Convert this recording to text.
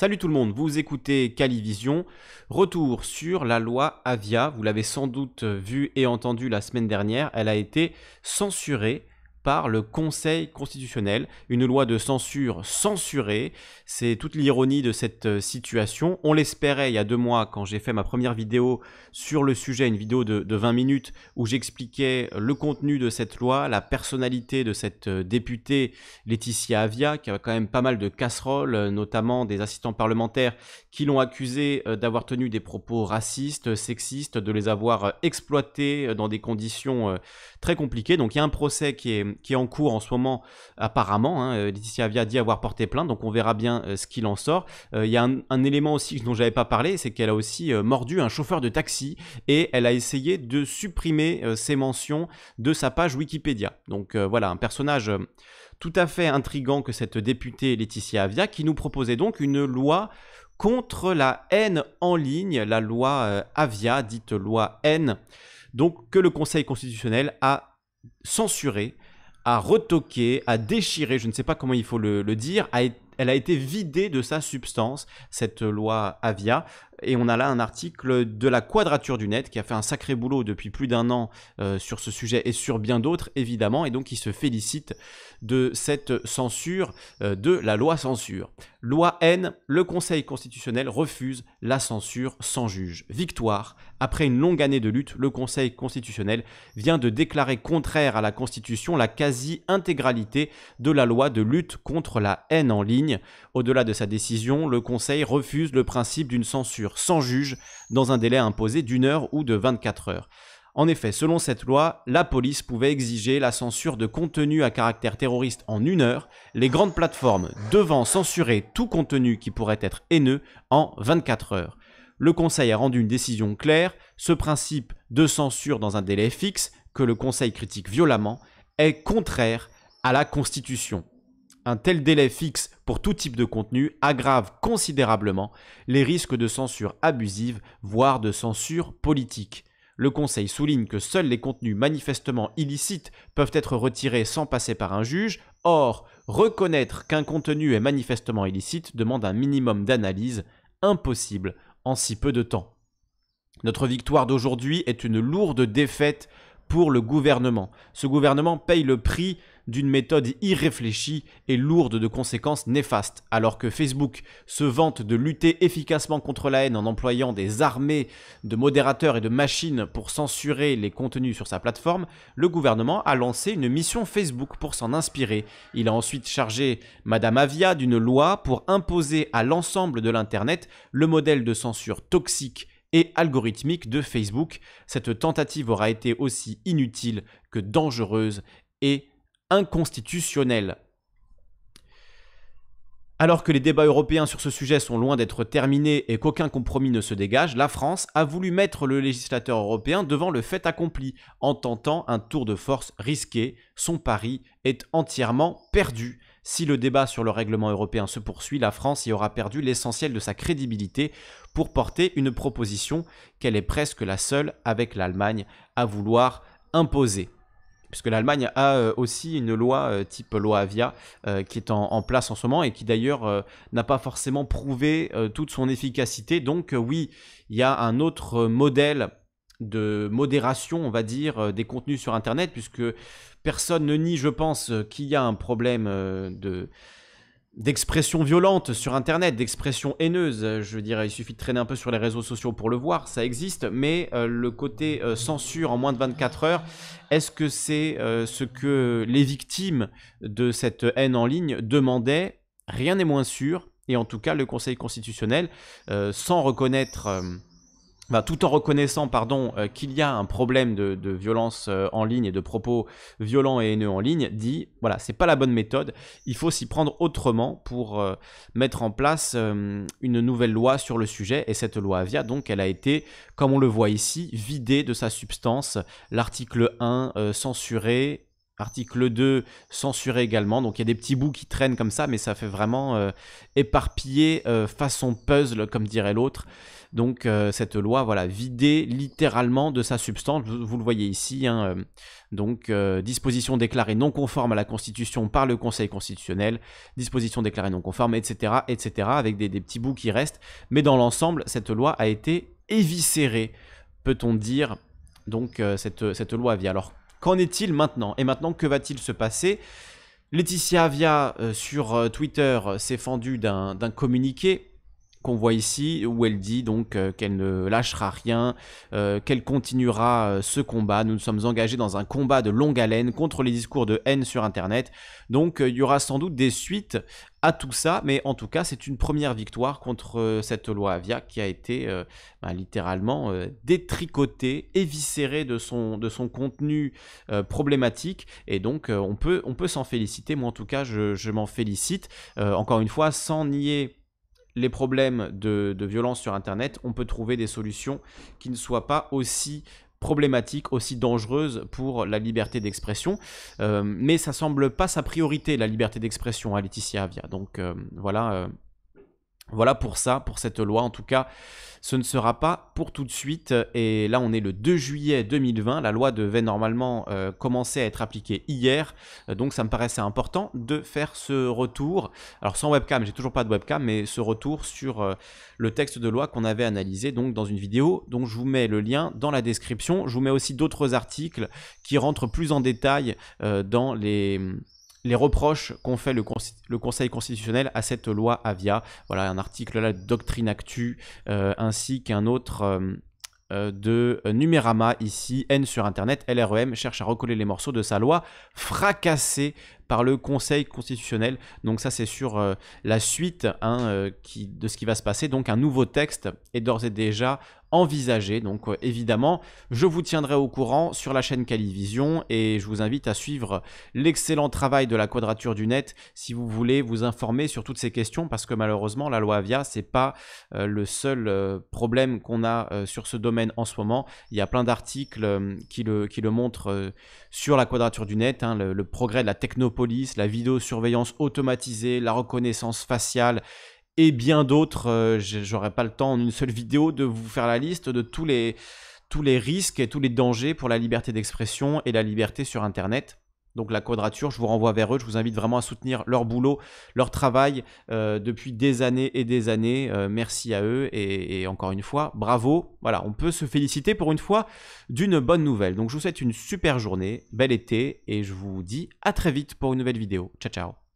Salut tout le monde, vous écoutez Calivision. Retour sur la loi Avia. Vous l'avez sans doute vu et entendu la semaine dernière. Elle a été censurée par le Conseil constitutionnel, une loi de censure censurée. C'est toute l'ironie de cette euh, situation. On l'espérait il y a deux mois quand j'ai fait ma première vidéo sur le sujet, une vidéo de, 20 minutes où j'expliquais le contenu de cette loi, la personnalité de cette euh, députée Laetitia Avia, qui a quand même pas mal de casseroles, euh, notamment des assistants parlementaires qui l'ont accusée d'avoir tenu des propos racistes, sexistes, de les avoir exploités dans des conditions très compliquées. Donc il y a un procès qui est qui est en cours en ce moment, apparemment. Hein, euh, Laetitia Avia dit avoir porté plainte, donc on verra bien euh, ce qu'il en sort. Euh, il y a un, élément aussi dont je n'avais pas parlé, c'est qu'elle a aussi mordu un chauffeur de taxi et elle a essayé de supprimer ses mentions de sa page Wikipédia. Donc voilà, un personnage tout à fait intrigant que cette députée Laetitia Avia, qui nous proposait donc une loi contre la haine en ligne, la loi Avia, dite loi haine, donc que le Conseil constitutionnel a censuré à retoquer, à déchirer, je ne sais pas comment il faut le, dire, elle a été vidée de sa substance, cette loi Avia, et on a là un article de la Quadrature du Net qui a fait un sacré boulot depuis plus d'un an euh, sur ce sujet et sur bien d'autres évidemment et donc qui se félicite de cette censure euh, de la loi censure. Loi haine. le Conseil constitutionnel refuse la censure sans juge. Victoire, après une longue année de lutte, le Conseil constitutionnel vient de déclarer contraire à la Constitution la quasi-intégralité de la loi de lutte contre la haine en ligne. Au-delà de sa décision, le Conseil refuse le principe d'une censure sans juge dans un délai imposé d'une heure ou de 24 heures. En effet, selon cette loi, la police pouvait exiger la censure de contenu à caractère terroriste en une heure, les grandes plateformes devant censurer tout contenu qui pourrait être haineux en 24 heures. Le Conseil a rendu une décision claire, ce principe de censure dans un délai fixe, que le Conseil critique violemment, est contraire à la Constitution. Un tel délai fixe pour tout type de contenu aggrave considérablement les risques de censure abusive, voire de censure politique. Le Conseil souligne que seuls les contenus manifestement illicites peuvent être retirés sans passer par un juge. Or, reconnaître qu'un contenu est manifestement illicite demande un minimum d'analyse impossible en si peu de temps. Notre victoire d'aujourd'hui est une lourde défaite pour le gouvernement. Ce gouvernement paye le prix d'une méthode irréfléchie et lourde de conséquences néfastes. Alors que Facebook se vante de lutter efficacement contre la haine en employant des armées de modérateurs et de machines pour censurer les contenus sur sa plateforme, le gouvernement a lancé une mission Facebook pour s'en inspirer. Il a ensuite chargé Madame Avia d'une loi pour imposer à l'ensemble de l'Internet le modèle de censure toxique et algorithmique de Facebook. Cette tentative aura été aussi inutile que dangereuse et Inconstitutionnel. Alors que les débats européens sur ce sujet sont loin d'être terminés et qu'aucun compromis ne se dégage, la France a voulu mettre le législateur européen devant le fait accompli, en tentant un tour de force risqué. Son pari est entièrement perdu. Si le débat sur le règlement européen se poursuit, la France y aura perdu l'essentiel de sa crédibilité pour porter une proposition qu'elle est presque la seule avec l'Allemagne à vouloir imposer puisque l'Allemagne a euh, aussi une loi euh, type loi Avia euh, qui est en, place en ce moment et qui d'ailleurs n'a pas forcément prouvé toute son efficacité. Donc oui, il y a un autre modèle de modération, on va dire, des contenus sur Internet, puisque personne ne nie, je pense, qu'il y a un problème de D'expressions violentes sur internet, d'expressions haineuses, euh, je dirais, il suffit de traîner un peu sur les réseaux sociaux pour le voir, ça existe, mais euh, le côté euh, censure en moins de 24 heures, est-ce que c'est ce que les victimes de cette haine en ligne demandaient Rien n'est moins sûr, et en tout cas le Conseil constitutionnel, sans reconnaître bah, tout en reconnaissant pardon, euh, qu'il y a un problème de, violence euh, en ligne et de propos violents et haineux en ligne, dit voilà, c'est pas la bonne méthode, il faut s'y prendre autrement pour euh, mettre en place une nouvelle loi sur le sujet. Et cette loi Avia, donc, elle a été, comme on le voit ici, vidée de sa substance. L'article 1 censuré, Article 2, censuré également. Donc il y a des petits bouts qui traînent comme ça, mais ça fait vraiment euh, éparpiller euh, façon puzzle, comme dirait l'autre. Donc euh, cette loi, voilà, vidée littéralement de sa substance, vous, le voyez ici. Hein, donc disposition déclarée non conforme à la Constitution par le Conseil constitutionnel, disposition déclarée non conforme, etc., etc., avec des, petits bouts qui restent. Mais dans l'ensemble, cette loi a été éviscérée, peut-on dire. Donc cette, cette loi via. Alors Qu'en est-il maintenant Et maintenant, que va-t-il se passer Laetitia Avia euh, sur euh, Twitter euh, s'est fendue d'un communiqué qu'on voit ici, où elle dit donc euh, qu'elle ne lâchera rien, euh, qu'elle continuera euh, ce combat. Nous nous sommes engagés dans un combat de longue haleine contre les discours de haine sur Internet. Donc il y aura sans doute des suites à tout ça, mais en tout cas c'est une première victoire contre cette loi Avia qui a été bah, littéralement détricotée, éviscérée de son, de son contenu problématique, et donc on peut, on peut s'en féliciter, moi en tout cas je, je m'en félicite, encore une fois sans nier les problèmes de, violence sur Internet, on peut trouver des solutions qui ne soient pas aussi problématiques, aussi dangereuses pour la liberté d'expression. Euh, mais ça semble pas sa priorité, la liberté d'expression, à hein, Laetitia Avia. Donc euh, voilà. Euh, voilà pour ça, pour cette loi. En tout cas, ce ne sera pas pour tout de suite. Et là, on est le 2 juillet 2020. La loi devait normalement euh, commencer à être appliquée hier. Euh, donc, ça me paraissait important de faire ce retour. Alors, sans webcam, j'ai toujours pas de webcam, mais ce retour sur euh, le texte de loi qu'on avait analysé donc dans une vidéo. Donc, je vous mets le lien dans la description. Je vous mets aussi d'autres articles qui rentrent plus en détail dans les les reproches qu'ont fait le, Conseil constitutionnel à cette loi Avia. Voilà un article là Doctrine Actu euh, ainsi qu'un autre euh, euh, de Numérama ici, N sur Internet, LREM cherche à recoller les morceaux de sa loi fracassée par le Conseil constitutionnel. Donc ça, c'est sur euh, la suite hein, euh, qui, de ce qui va se passer. Donc un nouveau texte est d'ores et déjà envisagé. Donc euh, évidemment, je vous tiendrai au courant sur la chaîne Calivision et je vous invite à suivre l'excellent travail de la Quadrature du Net si vous voulez vous informer sur toutes ces questions parce que malheureusement, la loi Avia, c'est pas le seul problème qu'on a sur ce domaine en ce moment. Il y a plein d'articles qui le, montrent sur la Quadrature du Net, hein, le, progrès de la technopole la vidéosurveillance automatisée, la reconnaissance faciale et bien d'autres. Euh, j'aurais pas le temps en une seule vidéo de vous faire la liste de tous les, tous les risques et tous les dangers pour la liberté d'expression et la liberté sur Internet. Donc la quadrature, je vous renvoie vers eux, je vous invite vraiment à soutenir leur boulot, leur travail euh, depuis des années et des années. Euh, merci à eux et, encore une fois, bravo. Voilà, on peut se féliciter pour une fois d'une bonne nouvelle. Donc je vous souhaite une super journée, bel été et je vous dis à très vite pour une nouvelle vidéo. Ciao ciao